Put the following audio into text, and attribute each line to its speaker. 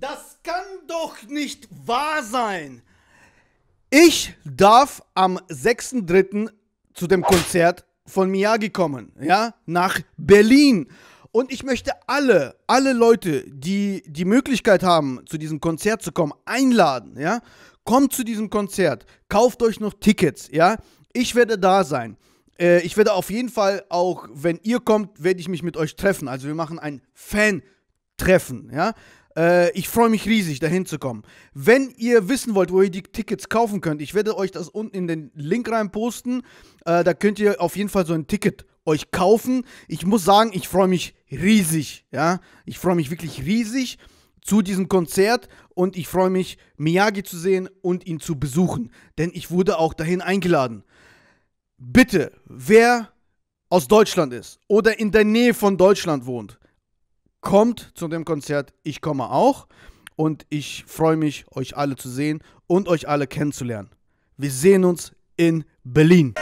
Speaker 1: Das kann doch nicht wahr sein. Ich darf am 6.3. zu dem Konzert von Miyagi kommen, ja, nach Berlin. Und ich möchte alle, alle Leute, die die Möglichkeit haben, zu diesem Konzert zu kommen, einladen, ja. Kommt zu diesem Konzert, kauft euch noch Tickets, ja. Ich werde da sein. Äh, ich werde auf jeden Fall auch, wenn ihr kommt, werde ich mich mit euch treffen. Also wir machen ein Fan-Treffen, ja. Äh, ich freue mich riesig, dahin zu kommen. Wenn ihr wissen wollt, wo ihr die Tickets kaufen könnt, ich werde euch das unten in den Link rein posten. Äh, da könnt ihr auf jeden Fall so ein Ticket euch kaufen. Ich muss sagen, ich freue mich riesig. Ja, ich freue mich wirklich riesig zu diesem Konzert und ich freue mich, Miyagi zu sehen und ihn zu besuchen, denn ich wurde auch dahin eingeladen. Bitte, wer aus Deutschland ist oder in der Nähe von Deutschland wohnt, kommt zu dem Konzert, ich komme auch und ich freue mich, euch alle zu sehen und euch alle kennenzulernen. Wir sehen uns in Berlin.